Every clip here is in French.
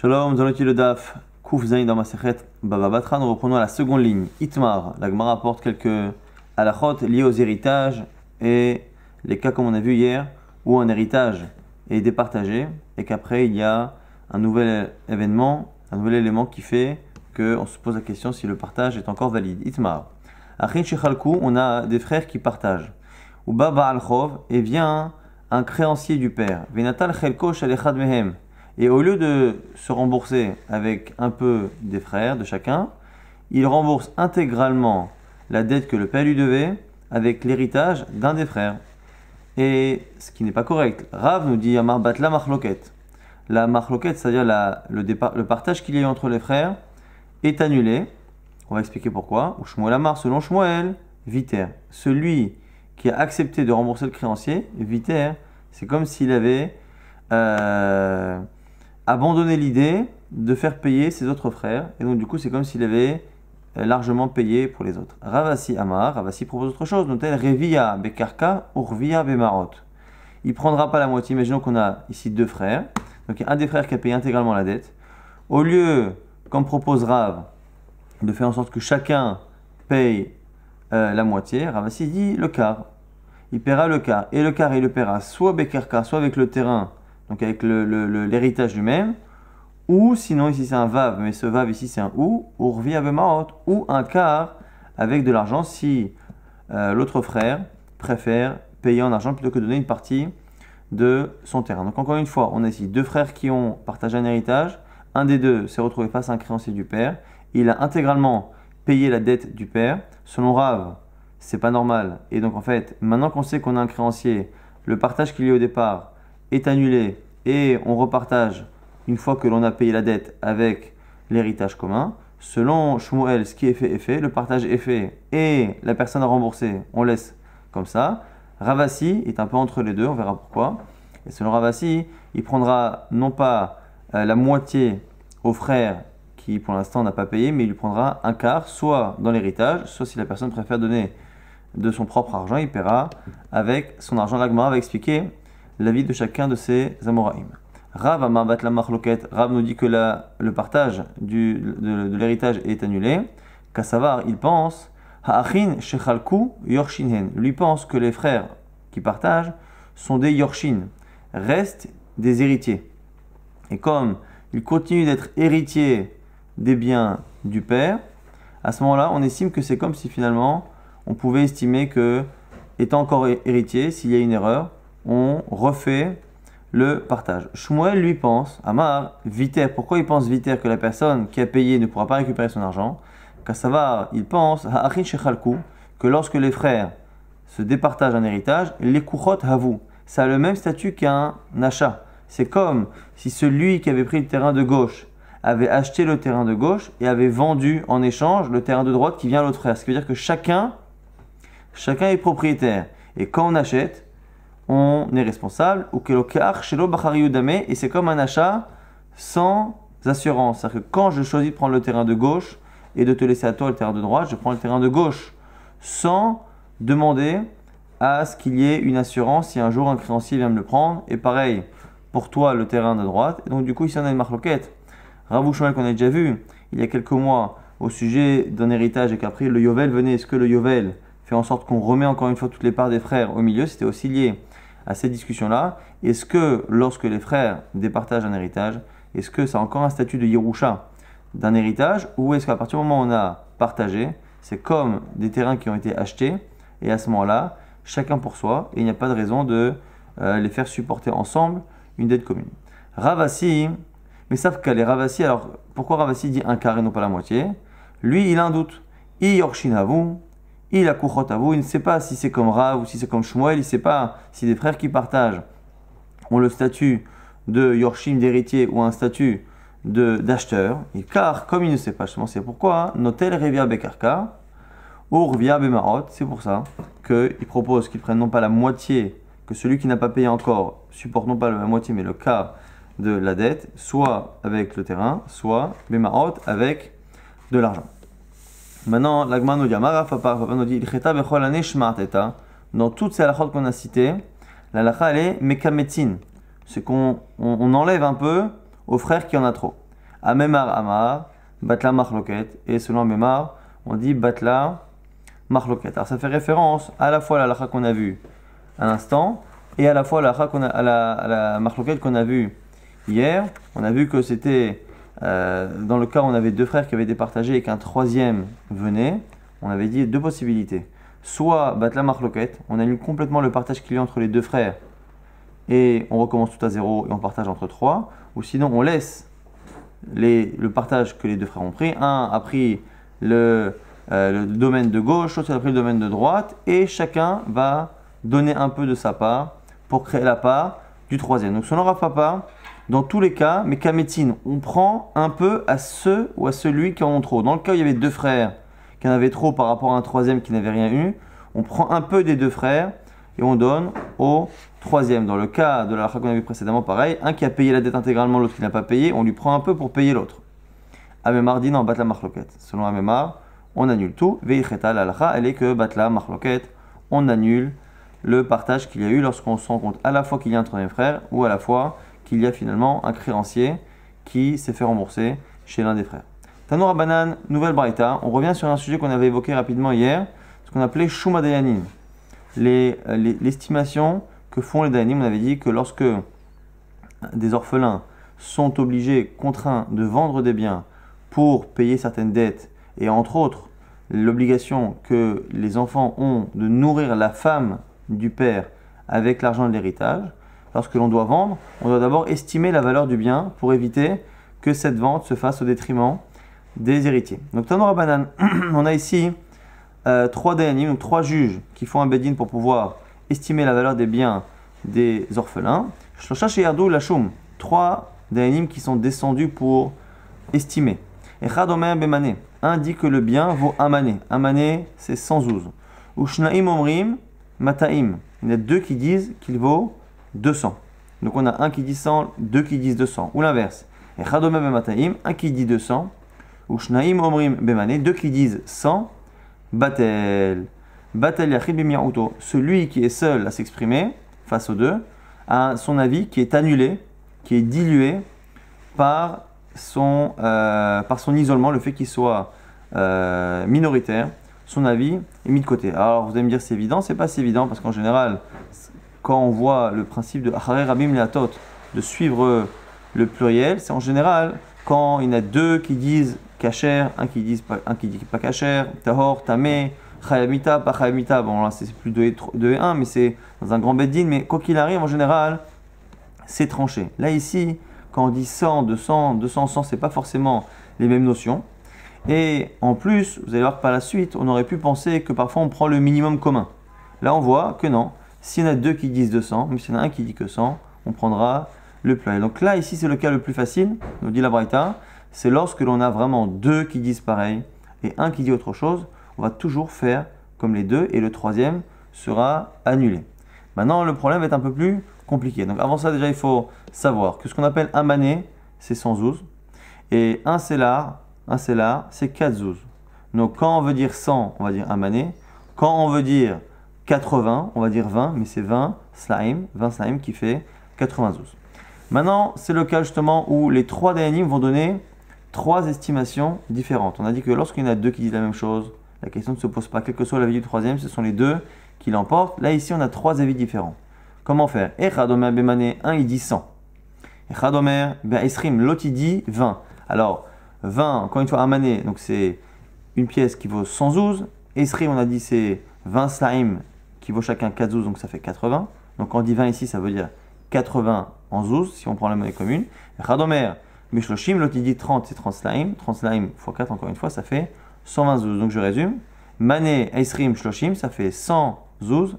Shalom, dans le Daf, Kouf Zain dans Baba Batra. Nous reprenons à la seconde ligne. Itmar, la Gemara apporte quelques halachot liés aux héritages et les cas comme on a vu hier où un héritage est départagé et qu'après il y a un nouvel événement, un nouvel élément qui fait qu'on se pose la question si le partage est encore valide. Itmar. Achin Shechalku, on a des frères qui partagent. Ou Baba al et vient un créancier du père. Venatal Chelko Shalechad Mehem. Et au lieu de se rembourser avec un peu des frères de chacun, il rembourse intégralement la dette que le père lui devait avec l'héritage d'un des frères. Et ce qui n'est pas correct. Rav nous dit Amar Batla La Marloket, c'est-à-dire le, partage qu'il y a eu entre les frères, est annulé. On va expliquer pourquoi. Ou Shmuel Amar, selon Shmuel, Viter. Celui qui a accepté de rembourser le créancier, Viter, c'est comme s'il avait. Euh, abandonner l'idée de faire payer ses autres frères. Et donc, du coup, c'est comme s'il avait euh, largement payé pour les autres. Ravasi Amar, Ravasi propose autre chose, dont elle Revia Bekarka Urvia Bemarot. Il prendra pas la moitié, imaginons qu'on a ici deux frères, donc il y a un des frères qui a payé intégralement la dette. Au lieu, comme propose Rav, de faire en sorte que chacun paye euh, la moitié, Ravasi dit le quart. Il paiera le quart, et le quart il le paiera soit Bekarka, soit avec le terrain donc avec l'héritage du même ou sinon ici c'est un vav, mais ce vav ici c'est un ou, ou revient ou un quart avec de l'argent si euh, l'autre frère préfère payer en argent plutôt que donner une partie de son terrain. Donc encore une fois, on a ici deux frères qui ont partagé un héritage, un des deux s'est retrouvé face à un créancier du père, il a intégralement payé la dette du père, selon Rave, c'est pas normal, et donc en fait, maintenant qu'on sait qu'on a un créancier, le partage qu'il y a au départ, est annulé et on repartage une fois que l'on a payé la dette avec l'héritage commun. Selon Shmuel, ce qui est fait est fait, le partage est fait et la personne a remboursé on laisse comme ça. Ravasi est un peu entre les deux, on verra pourquoi. Et selon Ravasi, il prendra non pas euh, la moitié au frère qui pour l'instant n'a pas payé, mais il lui prendra un quart, soit dans l'héritage, soit si la personne préfère donner de son propre argent, il paiera avec son argent. L'agmara va expliquer l'avis de chacun de ces Amoraïm. Rav la nous dit que le partage de, l'héritage est annulé. Kassavar, il pense, Ha'achin Shechalku Lui pense que les frères qui partagent sont des Yorshin, restent des héritiers. Et comme ils continuent d'être héritiers des biens du père, à ce moment-là, on estime que c'est comme si finalement on pouvait estimer que, étant encore héritier, s'il y a une erreur, on refait le partage. Shmuel lui pense, Amar, Viter, pourquoi il pense Viter que la personne qui a payé ne pourra pas récupérer son argent va il pense, achin Shechalku, que lorsque les frères se départagent un héritage, les Kuchot Havu, ça a le même statut qu'un achat. C'est comme si celui qui avait pris le terrain de gauche avait acheté le terrain de gauche et avait vendu en échange le terrain de droite qui vient à l'autre frère. Ce qui veut dire que chacun, chacun est propriétaire. Et quand on achète, on est responsable. Ou chez et c'est comme un achat sans assurance. C'est-à-dire que quand je choisis de prendre le terrain de gauche et de te laisser à toi le terrain de droite, je prends le terrain de gauche sans demander à ce qu'il y ait une assurance si un jour un créancier vient me le prendre. Et pareil, pour toi, le terrain de droite. donc, du coup, ici, on a une marloquette. qu'on a déjà vu il y a quelques mois au sujet d'un héritage et qu'après le Yovel venait, est-ce que le Yovel fait en sorte qu'on remet encore une fois toutes les parts des frères au milieu C'était aussi lié à ces discussions-là. Est-ce que lorsque les frères départagent un héritage, est-ce que c'est encore un statut de Yerusha d'un héritage ou est-ce qu'à partir du moment où on a partagé, c'est comme des terrains qui ont été achetés et à ce moment-là, chacun pour soi et il n'y a pas de raison de euh, les faire supporter ensemble une dette commune. Ravasi, mais savent qu'elle est Ravasi, alors pourquoi Ravasi dit un carré non pas la moitié Lui, il a un doute. I il a vous. il ne sait pas si c'est comme Rav ou si c'est comme Shmuel, il ne sait pas si des frères qui partagent ont le statut de Yorshim d'héritier ou un statut de d'acheteur. Car, comme il ne sait pas, justement, c'est pourquoi, hein, Notel Revia Bekarka ou Revia Bemarot, c'est pour ça qu'il propose qu'ils prennent non pas la moitié, que celui qui n'a pas payé encore supporte non pas la moitié, mais le cas de la dette, soit avec le terrain, soit Bemarot avec de l'argent. Maintenant, l'agman nous dit, Papa nous dit, dans toutes ces halachot qu'on a citées, la lacha elle est Mekametin, c'est qu'on on, enlève un peu aux frères qui en a trop. Amemar Amar, Batla Machloket, et selon Amemar, on dit Batla Machloket. Alors ça fait référence à la fois à la lacha qu'on a vue à l'instant, et à la fois à la, à la, à qu'on a vue hier. On a vu que c'était euh, dans le cas où on avait deux frères qui avaient départagé et qu'un troisième venait, on avait dit deux possibilités. Soit Batla Marloquette, on annule complètement le partage qu'il y a entre les deux frères et on recommence tout à zéro et on partage entre trois. Ou sinon, on laisse le partage que les deux frères ont pris. Un a pris euh, le, domaine de gauche, l'autre a pris le domaine de droite et chacun va donner un peu de sa part pour créer la part du troisième. Donc selon pas pas. Dans tous les cas, mais qu'à on prend un peu à ceux ou à celui qui en ont trop. Dans le cas où il y avait deux frères qui en avaient trop par rapport à un troisième qui n'avait rien eu, on prend un peu des deux frères et on donne au troisième. Dans le cas de la qu'on a vu précédemment, pareil, un qui a payé la dette intégralement, l'autre qui n'a pas payé, on lui prend un peu pour payer l'autre. Amémar dit non, batla marloquette. Selon Amemar, on annule tout. al-kha, elle est que batla marloquette, on annule le partage qu'il y a eu lorsqu'on se rend compte à la fois qu'il y a un troisième frère ou à la fois qu'il y a finalement un créancier qui s'est fait rembourser chez l'un des frères. Tanoura banane, nouvelle Braïta. On revient sur un sujet qu'on avait évoqué rapidement hier, ce qu'on appelait Shuma Dayanim. Euh, l'estimation que font les Dayanim, on avait dit que lorsque des orphelins sont obligés, contraints de vendre des biens pour payer certaines dettes, et entre autres l'obligation que les enfants ont de nourrir la femme du père avec l'argent de l'héritage, lorsque l'on doit vendre, on doit d'abord estimer la valeur du bien pour éviter que cette vente se fasse au détriment des héritiers. Donc on a ici euh, trois dayanim, donc trois juges qui font un bedin pour pouvoir estimer la valeur des biens des orphelins. Shlosha la trois dayanim qui sont descendus pour estimer. Et ben un dit que le bien vaut un mané. Un mané, c'est 112. Shnaim Omrim Mataim. Il y en a deux qui disent qu'il vaut 200. Donc on a un qui dit 100, deux qui disent 200, ou l'inverse. Et Chadome Bemataim, un qui dit 200, ou Shnaim Omrim Bemane, deux qui disent 100, Batel. Batel Yachid ben celui qui est seul à s'exprimer face aux deux, a son avis qui est annulé, qui est dilué par son, euh, par son isolement, le fait qu'il soit euh, minoritaire, son avis est mis de côté. Alors vous allez me dire c'est évident, c'est pas si évident parce qu'en général, quand on voit le principe de rabim latot, de suivre le pluriel, c'est en général quand il y en a deux qui disent kacher, un qui, disent un qui dit pas kacher, tahor, tamé, Khayamita, pas chayamita. Bon, là, c'est plus 2 et, 1, mais c'est dans un grand beddin. Mais quoi qu'il arrive, en général, c'est tranché. Là, ici, quand on dit 100, 200, 200, 100, c'est pas forcément les mêmes notions. Et en plus, vous allez voir par la suite, on aurait pu penser que parfois on prend le minimum commun. Là, on voit que non. S'il y en a deux qui disent 200, mais s'il y en a un qui dit que 100, on prendra le pluriel. Donc là, ici, c'est le cas le plus facile, nous dit la Braïta, c'est lorsque l'on a vraiment deux qui disent pareil et un qui dit autre chose, on va toujours faire comme les deux et le troisième sera annulé. Maintenant, le problème est un peu plus compliqué. Donc avant ça, déjà, il faut savoir que ce qu'on appelle un mané, c'est 100 zouz, et un sélar, un c'est 4 zouz. Donc quand on veut dire 100, on va dire un mané. Quand on veut dire 80, on va dire 20, mais c'est 20 slime, 20 slime qui fait 92. Maintenant, c'est le cas justement où les trois Dayanim vont donner trois estimations différentes. On a dit que lorsqu'il y en a deux qui disent la même chose, la question ne se pose pas, quel que soit l'avis du troisième, ce sont les deux qui l'emportent. Là, ici, on a trois avis différents. Comment faire Echadomer Bemane, 1, il dit 100. Echadomer Be'esrim, l'autre, il dit 20. Alors, 20, encore une fois, Amane, donc c'est une pièce qui vaut 112. Esrim, on a dit, c'est 20 slime qui vaut chacun 4 zouz, donc ça fait 80. Donc en on ici, ça veut dire 80 en zouz, si on prend la monnaie commune. Radomer, Mishloshim, l'autre il dit 30, c'est 30 slime. 30 slime x 4, encore une fois, ça fait 120 zouz. Donc je résume. Mané, Aisrim, Shloshim, ça fait 100 zouz,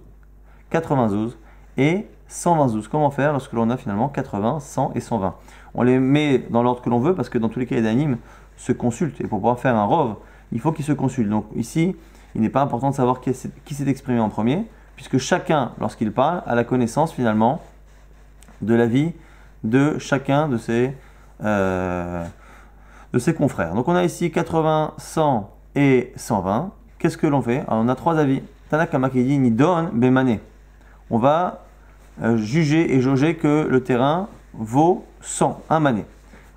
80 zouz et 120 zouz. Comment faire lorsque l'on a finalement 80, 100 et 120 On les met dans l'ordre que l'on veut parce que dans tous les cas, les d'animes se consultent. Et pour pouvoir faire un rove, il faut qu'ils se consultent. Donc ici, il n'est pas important de savoir qui s'est exprimé en premier puisque chacun, lorsqu'il parle, a la connaissance finalement de la vie de chacun de ses, euh, de ses confrères. Donc on a ici 80, 100 et 120. Qu'est-ce que l'on fait on a trois avis. tanaka ni dit On va euh, juger et jauger que le terrain vaut 100, un mané.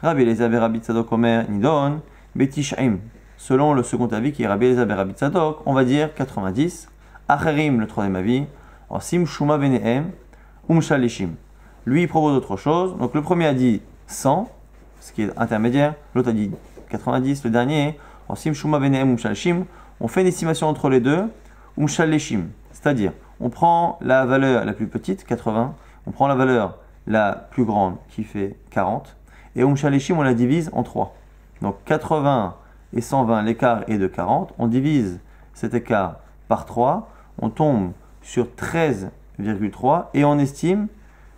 Rabbi Eliezer Tzadok Omer Nidon Betishaim. Selon le second avis qui est Rabbi on va dire 90 Acherim, le troisième avis, sim Shuma Benehem, Umshalishim. Lui, il propose autre chose. Donc le premier a dit 100, ce qui est intermédiaire. L'autre a dit 90. Le dernier, sim Shuma Benehem, Umshalishim. On fait une estimation entre les deux, Umshalishim. C'est-à-dire, on prend la valeur la plus petite, 80, on prend la valeur la plus grande qui fait 40, et Umshalishim, on la divise en 3. Donc 80 et 120, l'écart est de 40. On divise cet écart par 3, on tombe sur 13,3 et on estime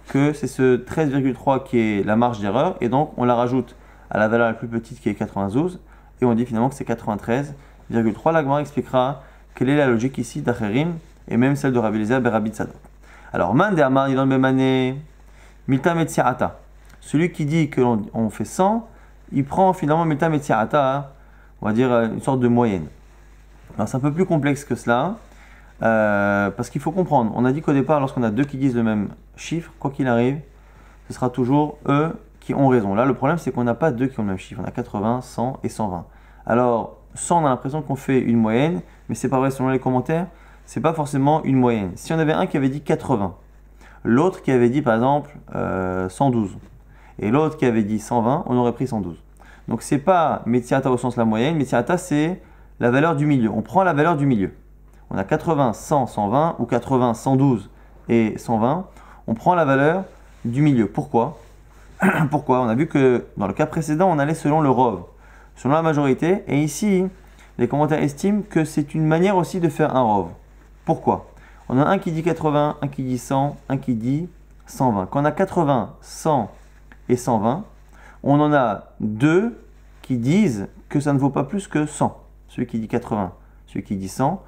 que c'est ce 13,3 qui est la marge d'erreur et donc on la rajoute à la valeur la plus petite qui est 92 et on dit finalement que c'est 93,3. L'agmar expliquera quelle est la logique ici d'Acherim et même celle de Rabbi Lezer ben Sadok. Alors, Mande Amar, il année Milta Metsiata. Celui qui dit que l'on fait 100, il prend finalement Milta Metsiata, hein, on va dire euh, une sorte de moyenne c'est un peu plus complexe que cela, euh, parce qu'il faut comprendre, on a dit qu'au départ, lorsqu'on a deux qui disent le même chiffre, quoi qu'il arrive, ce sera toujours eux qui ont raison. Là, le problème, c'est qu'on n'a pas deux qui ont le même chiffre, on a 80, 100 et 120. Alors, 100, on a l'impression qu'on fait une moyenne, mais c'est pas vrai selon les commentaires, n'est pas forcément une moyenne. Si on avait un qui avait dit 80, l'autre qui avait dit par exemple 112, euh, et l'autre qui avait dit 120, on aurait pris 112. Donc c'est pas Metsiata au sens de la moyenne, Metsiata c'est la valeur du milieu. On prend la valeur du milieu. On a 80, 100, 120 ou 80, 112 et 120. On prend la valeur du milieu. Pourquoi Pourquoi On a vu que dans le cas précédent, on allait selon le ROV, selon la majorité. Et ici, les commentaires estiment que c'est une manière aussi de faire un ROV. Pourquoi On a un qui dit 80, un qui dit 100, un qui dit 120. Quand on a 80, 100 et 120, on en a deux qui disent que ça ne vaut pas plus que 100 celui qui dit 80, celui qui dit 100,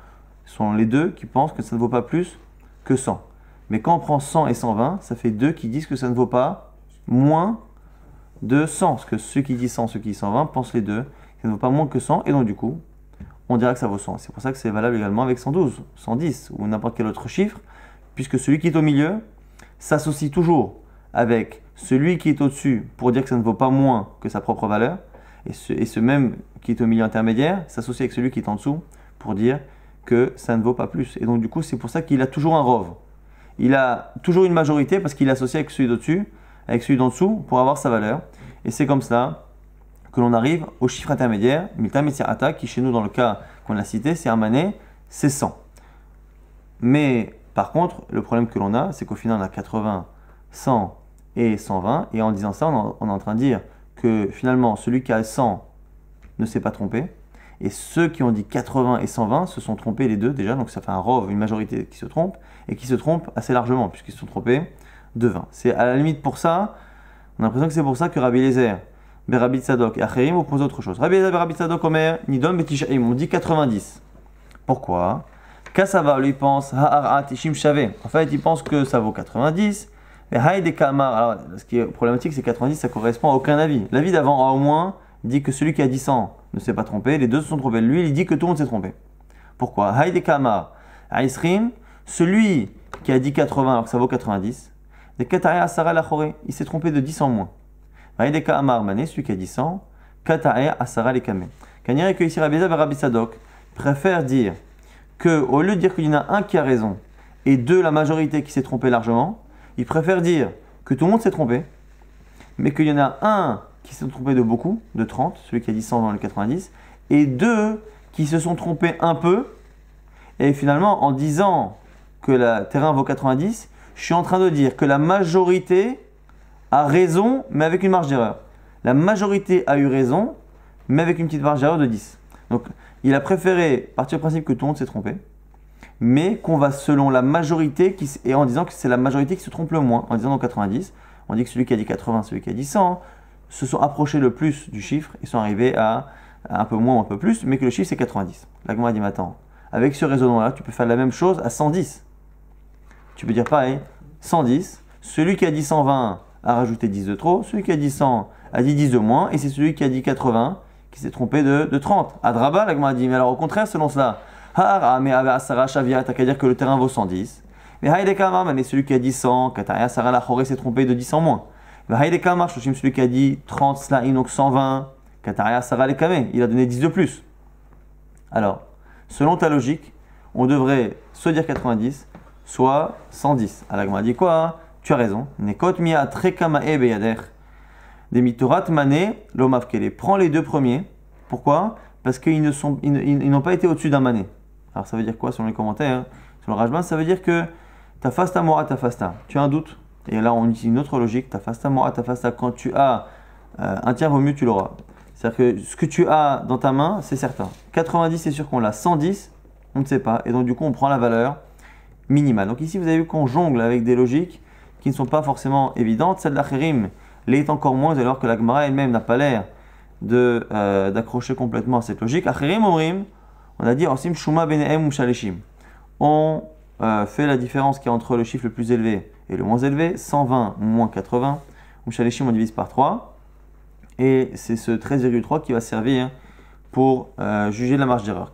sont les deux qui pensent que ça ne vaut pas plus que 100. Mais quand on prend 100 et 120, ça fait deux qui disent que ça ne vaut pas moins de 100. Parce que ceux qui disent 100, ceux qui disent 120 pensent les deux, ça ne vaut pas moins que 100. Et donc, du coup, on dira que ça vaut 100. C'est pour ça que c'est valable également avec 112, 110 ou n'importe quel autre chiffre, puisque celui qui est au milieu s'associe toujours avec celui qui est au-dessus pour dire que ça ne vaut pas moins que sa propre valeur, et ce, même qui est au milieu intermédiaire s'associe avec celui qui est en dessous pour dire que ça ne vaut pas plus. Et donc du coup, c'est pour ça qu'il a toujours un rove. Il a toujours une majorité parce qu'il associe avec celui d'au-dessus, avec celui d'en dessous pour avoir sa valeur. Et c'est comme ça que l'on arrive au chiffre intermédiaire, attaque qui chez nous dans le cas qu'on a cité, c'est un manet, c'est 100. Mais par contre, le problème que l'on a, c'est qu'au final on a 80, 100 et 120. Et en disant ça, on est en train de dire que finalement celui qui a 100 ne s'est pas trompé. Et ceux qui ont dit 80 et 120 se sont trompés les deux déjà, donc ça fait un rove, une majorité qui se trompe, et qui se trompe assez largement, puisqu'ils se sont trompés de 20. C'est à la limite pour ça, on a l'impression que c'est pour ça que Rabbi Lézer, Berabit Sadok et ont posé autre chose. Rabbi Lézer, Berabit Sadok, Omer, Nidom, Betishaim, on dit 90. Pourquoi Kassava lui pense Ha'arat, En fait, il pense que ça vaut 90, et Haïde alors ce qui est problématique, c'est 90, ça correspond à aucun avis. L'avis d'avant, au moins, dit que celui qui a dit 100 ne s'est pas trompé, les deux se sont trompés. Lui, il dit que tout le monde s'est trompé. Pourquoi Haïde celui qui a dit 80 alors que ça vaut 90, il s'est trompé de 10 en moins. Haïde et Kamar, Mané, celui qui a dit 100, Kataria Asara Lekame. Kanira que ici Rabbi Sadok préfère dire que, au lieu de dire qu'il y en a un qui a raison et deux, la majorité qui s'est trompée largement, il préfère dire que tout le monde s'est trompé, mais qu'il y en a un qui s'est trompé de beaucoup, de 30, celui qui a dit 100 dans le 90, et deux qui se sont trompés un peu, et finalement en disant que le terrain vaut 90, je suis en train de dire que la majorité a raison, mais avec une marge d'erreur. La majorité a eu raison, mais avec une petite marge d'erreur de 10. Donc il a préféré partir du principe que tout le monde s'est trompé, mais qu'on va selon la majorité, et en disant que c'est la majorité qui se trompe le moins. En disant dans 90, on dit que celui qui a dit 80, celui qui a dit 100, se sont approchés le plus du chiffre ils sont arrivés à, un peu moins ou un peu plus, mais que le chiffre c'est 90. L'agma dit Attends, avec ce raisonnement-là, tu peux faire la même chose à 110. Tu peux dire pareil, 110, celui qui a dit 120 a rajouté 10 de trop, celui qui a dit 100 a dit 10 de moins, et c'est celui qui a dit 80 qui s'est trompé de, de 30. Adraba, l'agma dit, mais alors au contraire, selon cela, Ha'ara me'ave asara shavia, t'as qu'à dire que le terrain vaut 110. Mais kama, mais celui qui a dit 100, Kataria Sarah la Choré s'est trompé de 10 en moins. Mais kama, Shoshim, celui qui a dit 30, cela inok 120, Kataria Sarah il a donné 10 de plus. Alors, selon ta logique, on devrait soit dire 90, soit 110. Alagma dit quoi hein? Tu as raison. Nekot mia demi e beyader. Demitorat l'homme afkele. Prends les deux premiers. Pourquoi Parce qu'ils n'ont ils, pas été au-dessus d'un mané. Alors ça veut dire quoi sur les commentaires hein Sur le Rajban, ça veut dire que ta moa ta fasta, Tu as un doute. Et là, on utilise une autre logique. ta moa ta fasta Quand tu as euh, un tiers vaut mieux, tu l'auras. C'est-à-dire que ce que tu as dans ta main, c'est certain. 90, c'est sûr qu'on l'a. 110, on ne sait pas. Et donc, du coup, on prend la valeur minimale. Donc, ici, vous avez vu qu'on jongle avec des logiques qui ne sont pas forcément évidentes. Celle de l'est encore moins, alors que la Gemara elle-même n'a pas l'air de, euh, d'accrocher complètement à cette logique. Akhirim Omrim, on a dit Shuma On euh, fait la différence qui est entre le chiffre le plus élevé et le moins élevé, 120 moins 80. Mouchalishim on divise par 3. Et c'est ce 13,3 qui va servir pour euh, juger la marge d'erreur.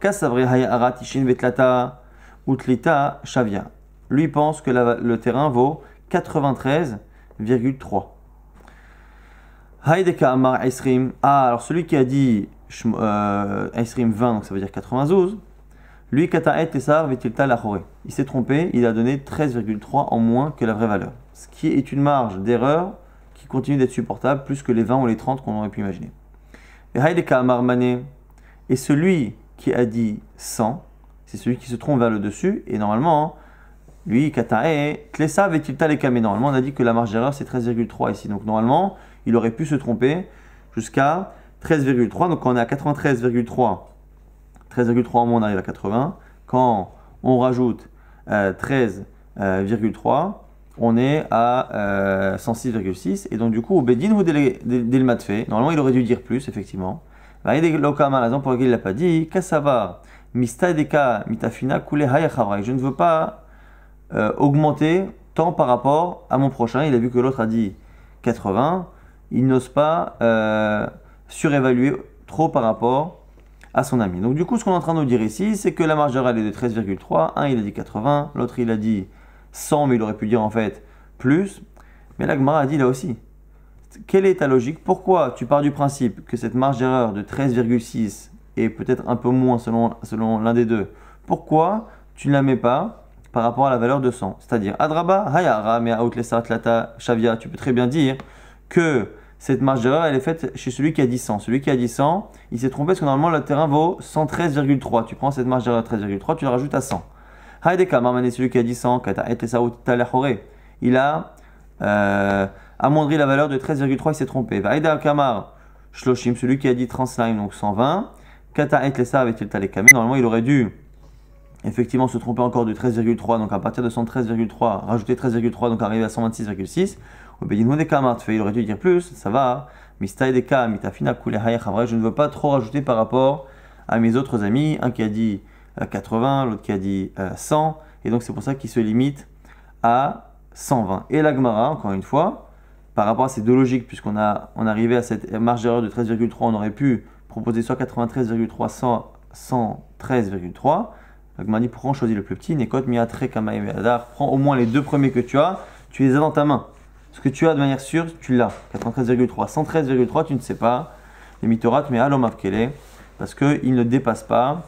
Shavia. Lui pense que le terrain vaut 93,3. Haideka Esrim. Ah, alors celui qui a dit Esrim euh, 20, donc ça veut dire 92. Lui, Kataet Vetilta Il s'est trompé, il a donné 13,3 en moins que la vraie valeur. Ce qui est une marge d'erreur qui continue d'être supportable plus que les 20 ou les 30 qu'on aurait pu imaginer. Et celui qui a dit 100, c'est celui qui se trompe vers le dessus. Et normalement, lui, Katae, Tlessa Vetilta Kamé. Normalement, on a dit que la marge d'erreur c'est 13,3 ici. Donc normalement, il aurait pu se tromper jusqu'à 13,3. Donc on est à 93,3, 13,3 au moins, on arrive à 80. Quand on rajoute 13,3, euh, euh, on est à 106,6. Euh, et donc du coup, au vous dès le fait normalement il aurait dû dire plus, effectivement. Il y a pour il l'a pas dit, Je ne veux pas augmenter tant par rapport à mon prochain. Il a vu que l'autre a dit 80. Il n'ose pas surévalué trop par rapport à son ami. Donc du coup, ce qu'on est en train de nous dire ici, c'est que la marge d'erreur est de 13,3. Un, il a dit 80, l'autre, il a dit 100, mais il aurait pu dire en fait plus. Mais là, a dit là aussi. Quelle est ta logique Pourquoi tu pars du principe que cette marge d'erreur de 13,6 est peut-être un peu moins selon, selon l'un des deux, pourquoi tu ne la mets pas par rapport à la valeur de 100 C'est-à-dire, Adraba, Hayara, mais Shavia, tu peux très bien dire que cette marge d'erreur, elle est faite chez celui qui a dit 100. Celui qui a dit 100, il s'est trompé parce que normalement le terrain vaut 113,3. Tu prends cette marge d'erreur 13,3, tu la rajoutes à 100. kamar Marmané, celui qui a dit 100, il a euh, amoindri la valeur de 13,3, il s'est trompé. Vaïda Kamar, Shloshim, celui qui a dit 30 donc 120. Kata et Lesa avec normalement il aurait dû effectivement se tromper encore de 13,3, donc à partir de 113,3, rajouter 13,3, donc arriver à 126,6 il aurait dû dire plus, ça va. Je ne veux pas trop rajouter par rapport à mes autres amis, un qui a dit 80, euh, l'autre qui a dit 100, euh, et donc c'est pour ça qu'il se limite à 120. Et l'Agmara, encore une fois, par rapport à ces deux logiques, puisqu'on a on arrivait à cette marge d'erreur de 13,3, on aurait pu proposer soit 93,3, 113,3. dit pourquoi on choisit le plus petit Nekot, Miatre, kamae, prends au moins les deux premiers que tu as, tu les as dans ta main. Ce que tu as de manière sûre, tu l'as. 93,3. 113,3, tu ne sais pas. Les mitorat, mais à est parce qu'il ne dépasse pas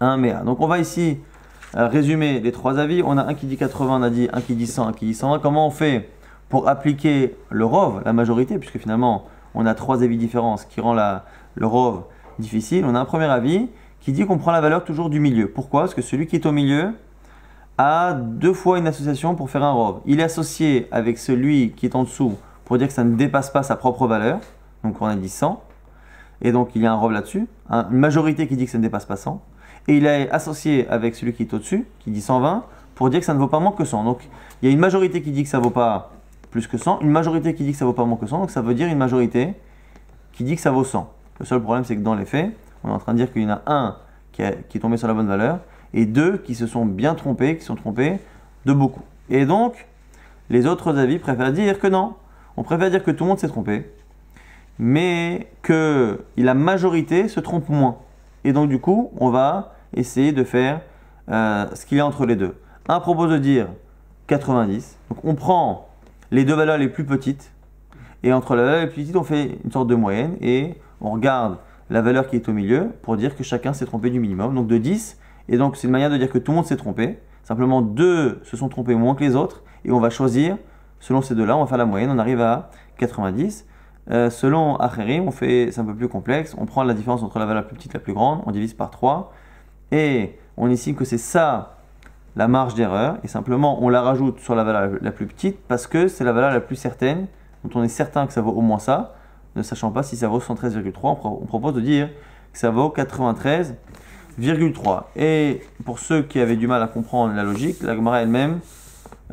un méa. Donc on va ici euh, résumer les trois avis. On a un qui dit 80, on a dit un qui dit 100, un qui dit 120. Comment on fait pour appliquer le ROV, la majorité, puisque finalement on a trois avis différents, ce qui rend la, le ROV difficile. On a un premier avis qui dit qu'on prend la valeur toujours du milieu. Pourquoi Parce que celui qui est au milieu, a deux fois une association pour faire un robe. Il est associé avec celui qui est en dessous pour dire que ça ne dépasse pas sa propre valeur. Donc on a dit 100. Et donc il y a un robe là-dessus. Une majorité qui dit que ça ne dépasse pas 100. Et il est associé avec celui qui est au-dessus, qui dit 120, pour dire que ça ne vaut pas moins que 100. Donc il y a une majorité qui dit que ça ne vaut pas plus que 100, une majorité qui dit que ça ne vaut pas moins que 100. Donc ça veut dire une majorité qui dit que ça vaut 100. Le seul problème, c'est que dans les faits, on est en train de dire qu'il y en a un qui, qui est tombé sur la bonne valeur et deux qui se sont bien trompés, qui sont trompés de beaucoup. Et donc, les autres avis préfèrent dire que non. On préfère dire que tout le monde s'est trompé, mais que la majorité se trompe moins. Et donc, du coup, on va essayer de faire euh, ce qu'il y a entre les deux. Un propose de dire 90. Donc, on prend les deux valeurs les plus petites, et entre la valeur les plus petites, on fait une sorte de moyenne, et on regarde la valeur qui est au milieu pour dire que chacun s'est trompé du minimum. Donc, de 10, et donc, c'est une manière de dire que tout le monde s'est trompé. Simplement, deux se sont trompés moins que les autres. Et on va choisir, selon ces deux-là, on va faire la moyenne. On arrive à 90. Euh, selon Acherim, on fait, c'est un peu plus complexe. On prend la différence entre la valeur la plus petite et la plus grande. On divise par 3. Et on estime que c'est ça la marge d'erreur. Et simplement, on la rajoute sur la valeur la plus petite parce que c'est la valeur la plus certaine. Dont on est certain que ça vaut au moins ça. Ne sachant pas si ça vaut 113,3, on propose de dire que ça vaut 93. 3, Et pour ceux qui avaient du mal à comprendre la logique, la elle-même,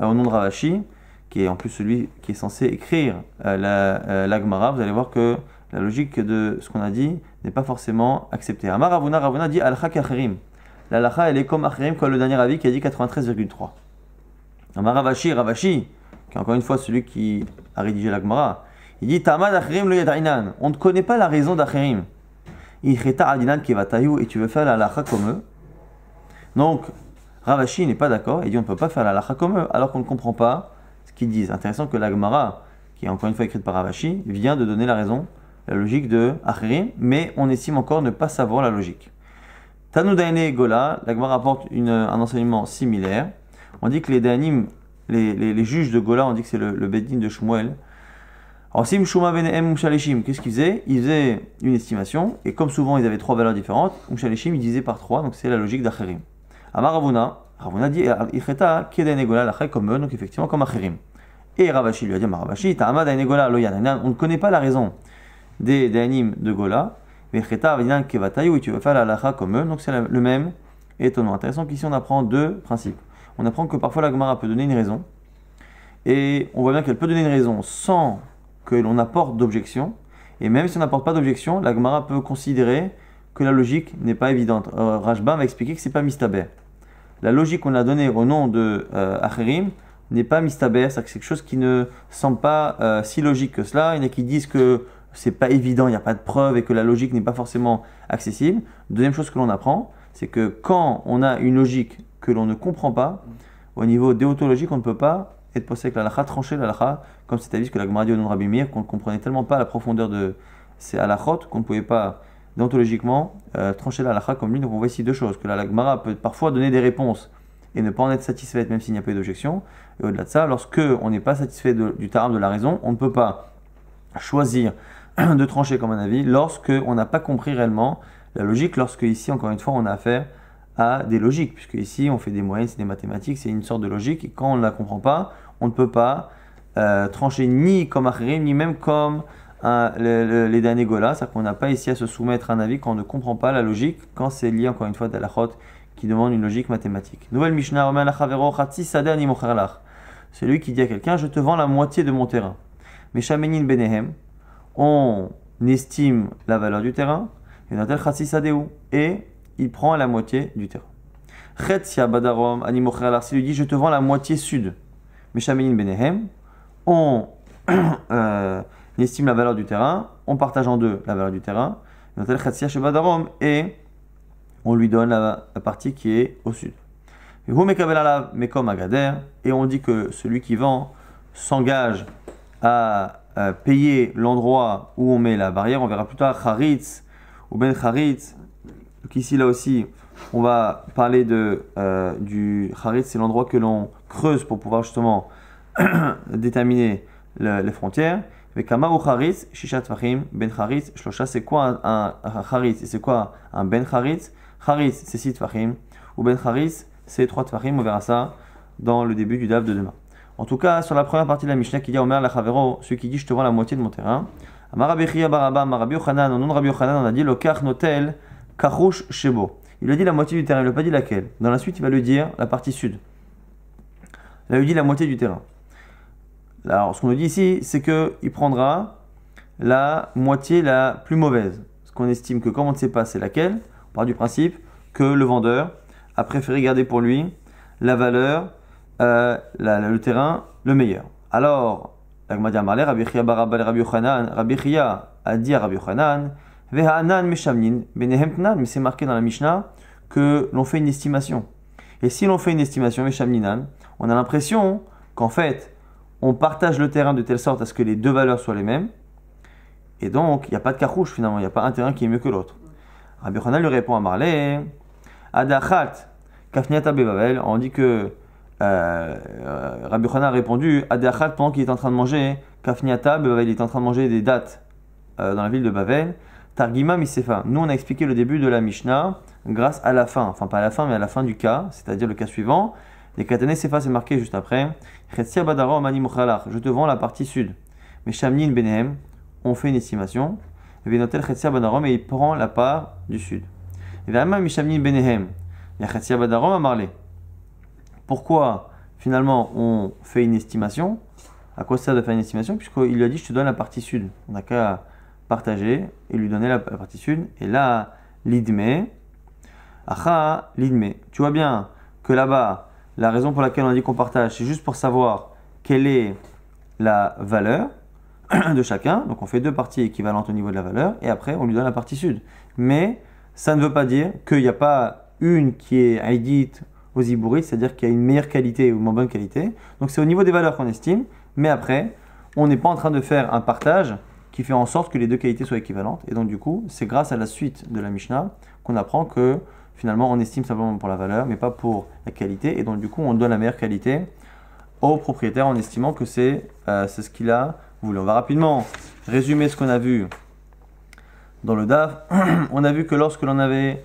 euh, au nom de Ravashi, qui est en plus celui qui est censé écrire euh, la, euh, vous allez voir que la logique de ce qu'on a dit n'est pas forcément acceptée. Amar Ravuna, Ravuna dit Alcha Kacherim. L'Alacha, elle est comme Acherim, comme le dernier avis qui a dit 93,3. Amar Ravashi, Ravashi, qui est encore une fois celui qui a rédigé la il dit Tamad le yadainan. On ne connaît pas la raison d'Acherim et tu veux faire la Donc, Ravashi n'est pas d'accord et dit on ne peut pas faire la lacha comme eux, alors qu'on ne comprend pas ce qu'ils disent. Intéressant que la l'Agmara, qui est encore une fois écrite par Ravashi, vient de donner la raison, la logique de Achrim, mais on estime encore ne pas savoir la logique. Tanudainé et Gola, l'Agmara apporte un enseignement similaire. On dit que les Danim, les, juges de Gola, on dit que c'est le, le de Shmuel, alors si Shuma Benehem Umshalishim, qu'est-ce qu'ils faisaient Ils faisaient une estimation, et comme souvent ils avaient trois valeurs différentes, Mshalechim ils disaient par trois, donc c'est la logique d'Acherim. Amar Ravuna, Ravuna dit est d'un Egola Lachai comme eux, donc effectivement comme Acherim. Et Ravashi lui a dit Ravashi, Ta'amad Egola Loyan, on ne connaît pas la raison des Danim de Gola, mais Icheta Avinan Kevatayu, ou tu veux faire la comme eux, donc c'est le même étonnement. Intéressant qu'ici on apprend deux principes. On apprend que parfois la Gemara peut donner une raison, et on voit bien qu'elle peut donner une raison sans que l'on apporte d'objection. Et même si on n'apporte pas d'objection, la Gemara peut considérer que la logique n'est pas évidente. Euh, m'a expliqué que c'est pas mistaber. La logique qu'on a donnée au nom de euh, n'est pas mistaber, cest quelque chose qui ne semble pas euh, si logique que cela. Il y en a qui disent que c'est pas évident, il n'y a pas de preuve et que la logique n'est pas forcément accessible. Deuxième chose que l'on apprend, c'est que quand on a une logique que l'on ne comprend pas, au niveau déontologique, on ne peut pas et de que la l'alakha, trancher l'alakha comme à avis que la Gemara dit au nom de Rabbi qu'on ne comprenait tellement pas la profondeur de ces alakhot qu'on ne pouvait pas déontologiquement euh, trancher trancher l'alakha comme lui. Donc on voit ici deux choses que la lagmara peut parfois donner des réponses et ne pas en être satisfaite même s'il n'y a pas d'objection. Et au-delà de ça, lorsque on n'est pas satisfait du taram de la raison, on ne peut pas choisir de trancher comme un avis lorsque on n'a pas compris réellement la logique, lorsque ici encore une fois on a affaire à des logiques, puisque ici on fait des moyennes, c'est des mathématiques, c'est une sorte de logique, et quand on ne la comprend pas, on ne peut pas euh, trancher ni comme Achrim, ni même comme euh, les, derniers Golas. cest qu'on n'a pas ici à se soumettre à un avis quand on ne comprend pas la logique, quand c'est lié encore une fois à d'Alachot qui demande une logique mathématique. Nouvelle Mishnah, Celui qui dit à quelqu'un Je te vends la moitié de mon terrain. Mais Shamenin Benehem, on estime la valeur du terrain, et il prend la moitié du terrain. Abadarom, Badarom, lui dit Je te vends la moitié sud on euh, estime la valeur du terrain, on partage en deux la valeur du terrain, et on lui donne la, partie qui est au sud. Et on dit que celui qui vend s'engage à payer l'endroit où on met la barrière. On verra plus tard Haritz ou Ben Haritz. Donc ici, là aussi, on va parler de, euh, du Haritz, c'est l'endroit que l'on creuse pour pouvoir justement déterminer le, les frontières. Mais kama ou Haritz, shisha tfahim ben Haritz, shlosha, c'est quoi un, Haritz et c'est quoi un ben Haritz? Haritz, c'est 6 tfahim ou ben Haritz, c'est 3 tfahim on verra ça dans le début du DAF de demain. En tout cas, sur la première partie de la Mishnah qui dit Omer la Chavero, celui qui dit je te vends la moitié de mon terrain. Amarabechia Baraba, au Yochanan, de Rabbi Yochanan, on a dit le kach notel, kachush shebo. Il a dit la moitié du terrain, il n'a pas dit laquelle. Dans la suite, il va lui dire la partie sud la dit la moitié du terrain. Alors, ce qu'on nous dit ici, c'est qu'il prendra la moitié la plus mauvaise. Ce qu'on estime que comme on ne sait pas c'est laquelle, on part du principe que le vendeur a préféré garder pour lui la valeur, euh, le terrain, le meilleur. Alors, Rabbi Chia a dit à Rabbi Yochanan, mais c'est marqué dans la Mishnah que l'on fait une estimation. Et si l'on fait une estimation, Meshamninan, on a l'impression qu'en fait, on partage le terrain de telle sorte à ce que les deux valeurs soient les mêmes. Et donc, il n'y a pas de carrouche finalement, il n'y a pas un terrain qui est mieux que l'autre. Rabbi lui répond à Marley Adachat, Kafniata Bebavel. On dit que euh, euh Rabbi a répondu Adachat, pendant qu'il est en train de manger, Kafniata Bebavel, il est en train de manger des dates euh, dans la ville de Bavel. Targima Misefa. Nous, on a expliqué le début de la Mishnah grâce à la fin, enfin pas à la fin, mais à la fin du cas, c'est-à-dire le cas suivant. Les Katané Sefa, c'est marqué juste après. Je te vends la partie sud. Mais Shamnin Benehem, on fait une estimation. et il prend la part du sud. Et Benehem, Badarom a marlé. Pourquoi finalement on fait une estimation À quoi ça sert de faire une estimation Puisqu'il lui a dit je te donne la partie sud. On n'a qu'à partager et lui donner la partie sud. Et là, l'idme, aha, l'idme. Tu vois bien que là-bas, la raison pour laquelle on dit qu'on partage, c'est juste pour savoir quelle est la valeur de chacun. Donc on fait deux parties équivalentes au niveau de la valeur et après on lui donne la partie sud. Mais ça ne veut pas dire qu'il n'y a pas une qui est haïdite aux Ibourit, c'est-à-dire qu'il y a une meilleure qualité ou moins bonne qualité. Donc c'est au niveau des valeurs qu'on estime, mais après on n'est pas en train de faire un partage qui fait en sorte que les deux qualités soient équivalentes. Et donc du coup, c'est grâce à la suite de la Mishnah qu'on apprend que finalement, on estime simplement pour la valeur, mais pas pour la qualité. Et donc, du coup, on donne la meilleure qualité au propriétaire en estimant que c'est euh, ce qu'il a voulu. On va rapidement résumer ce qu'on a vu dans le DAF. on a vu que lorsque l'on avait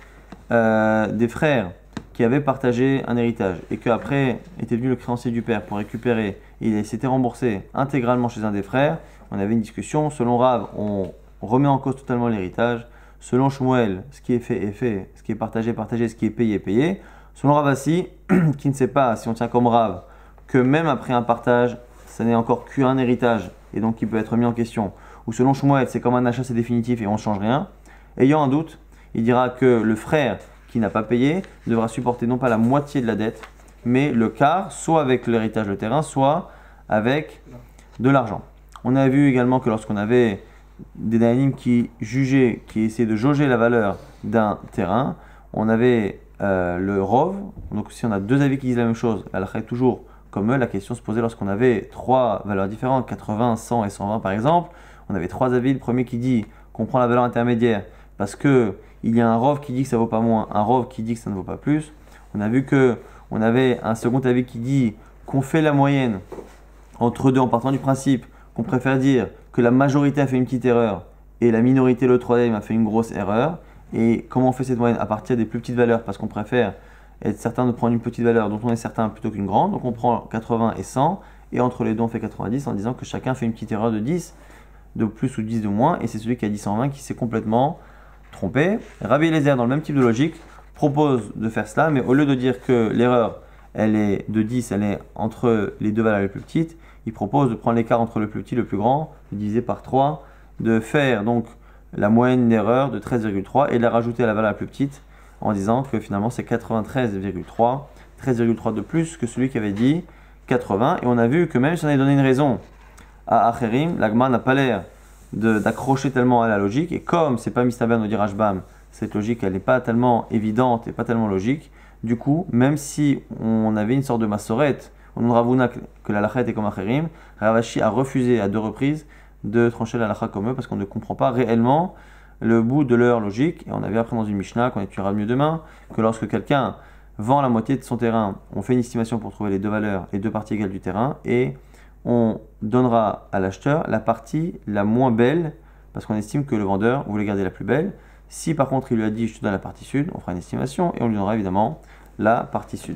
euh, des frères qui avaient partagé un héritage et qu'après était venu le créancier du père pour récupérer, et il s'était remboursé intégralement chez un des frères, on avait une discussion. Selon Rave, on remet en cause totalement l'héritage. Selon Shmuel, ce qui est fait est fait, ce qui est partagé, partagé, ce qui est payé, payé. Selon Ravasi, qui ne sait pas, si on tient comme Rav, que même après un partage, ça n'est encore qu'un héritage, et donc qui peut être mis en question. Ou selon Shmuel, c'est comme un achat, c'est définitif et on ne change rien. Ayant un doute, il dira que le frère qui n'a pas payé devra supporter non pas la moitié de la dette, mais le quart, soit avec l'héritage de terrain, soit avec de l'argent. On a vu également que lorsqu'on avait des Dayanim qui jugeaient, qui essayaient de jauger la valeur d'un terrain. On avait euh, le Rov, donc si on a deux avis qui disent la même chose, elle serait toujours comme eux. La question se posait lorsqu'on avait trois valeurs différentes, 80, 100 et 120 par exemple. On avait trois avis, le premier qui dit qu'on prend la valeur intermédiaire parce qu'il y a un Rov qui dit que ça vaut pas moins, un Rov qui dit que ça ne vaut pas plus. On a vu que on avait un second avis qui dit qu'on fait la moyenne entre deux en partant du principe qu'on préfère dire que la majorité a fait une petite erreur et la minorité, le troisième, a fait une grosse erreur. Et comment on fait cette moyenne À partir des plus petites valeurs, parce qu'on préfère être certain de prendre une petite valeur dont on est certain plutôt qu'une grande. Donc on prend 80 et 100, et entre les deux on fait 90 en disant que chacun fait une petite erreur de 10, de plus ou 10 de moins, et c'est celui qui a dit 120 qui s'est complètement trompé. Rabbi Lézer, dans le même type de logique, propose de faire cela, mais au lieu de dire que l'erreur elle est de 10, elle est entre les deux valeurs les plus petites, il propose de prendre l'écart entre le plus petit et le plus grand, divisé par 3, de faire donc la moyenne d'erreur de 13,3 et de la rajouter à la valeur la plus petite en disant que finalement c'est 93,3, 13,3 de plus que celui qui avait dit 80. Et on a vu que même si on avait donné une raison à Acherim, l'agma n'a pas l'air d'accrocher tellement à la logique. Et comme c'est pas mistaban ou ou cette logique elle n'est pas tellement évidente et pas tellement logique, du coup, même si on avait une sorte de massorette on nous ravouna que la lacha était comme Acherim. Ravashi a refusé à deux reprises de trancher la lacha comme eux parce qu'on ne comprend pas réellement le bout de leur logique. Et on avait appris dans une Mishnah qu'on étudiera mieux demain que lorsque quelqu'un vend la moitié de son terrain, on fait une estimation pour trouver les deux valeurs, et deux parties égales du terrain et on donnera à l'acheteur la partie la moins belle parce qu'on estime que le vendeur voulait garder la plus belle. Si par contre il lui a dit je te donne la partie sud, on fera une estimation et on lui donnera évidemment la partie sud.